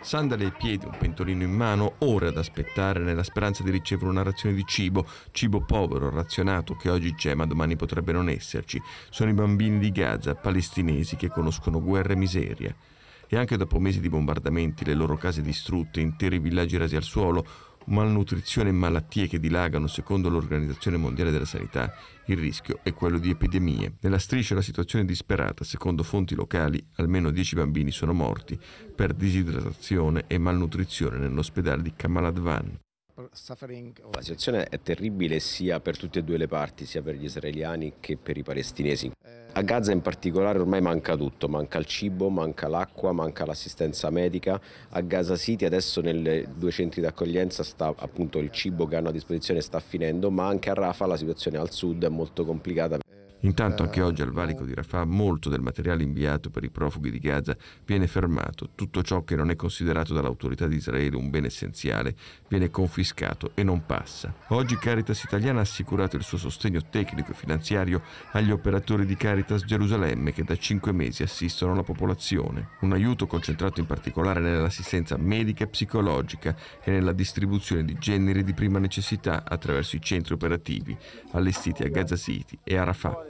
sandali ai piedi, un pentolino in mano, ore ad aspettare nella speranza di ricevere una razione di cibo, cibo povero, razionato, che oggi c'è ma domani potrebbe non esserci. Sono i bambini di Gaza, palestinesi, che conoscono guerra e miseria. E anche dopo mesi di bombardamenti, le loro case distrutte, interi villaggi rasi al suolo, malnutrizione e malattie che dilagano, secondo l'Organizzazione Mondiale della Sanità, il rischio è quello di epidemie. Nella striscia la situazione è disperata, secondo fonti locali almeno 10 bambini sono morti per disidratazione e malnutrizione nell'ospedale di Kamaladvan. La situazione è terribile sia per tutte e due le parti, sia per gli israeliani che per i palestinesi. A Gaza in particolare ormai manca tutto, manca il cibo, manca l'acqua, manca l'assistenza medica. A Gaza City adesso nelle due centri d'accoglienza sta appunto il cibo che hanno a disposizione sta finendo, ma anche a Rafa la situazione al sud è molto complicata. Intanto anche oggi al valico di Rafah molto del materiale inviato per i profughi di Gaza viene fermato, tutto ciò che non è considerato dall'autorità di Israele un bene essenziale viene confiscato e non passa. Oggi Caritas Italiana ha assicurato il suo sostegno tecnico e finanziario agli operatori di Caritas Gerusalemme che da cinque mesi assistono la popolazione. Un aiuto concentrato in particolare nell'assistenza medica e psicologica e nella distribuzione di generi di prima necessità attraverso i centri operativi allestiti a Gaza City e a Rafah.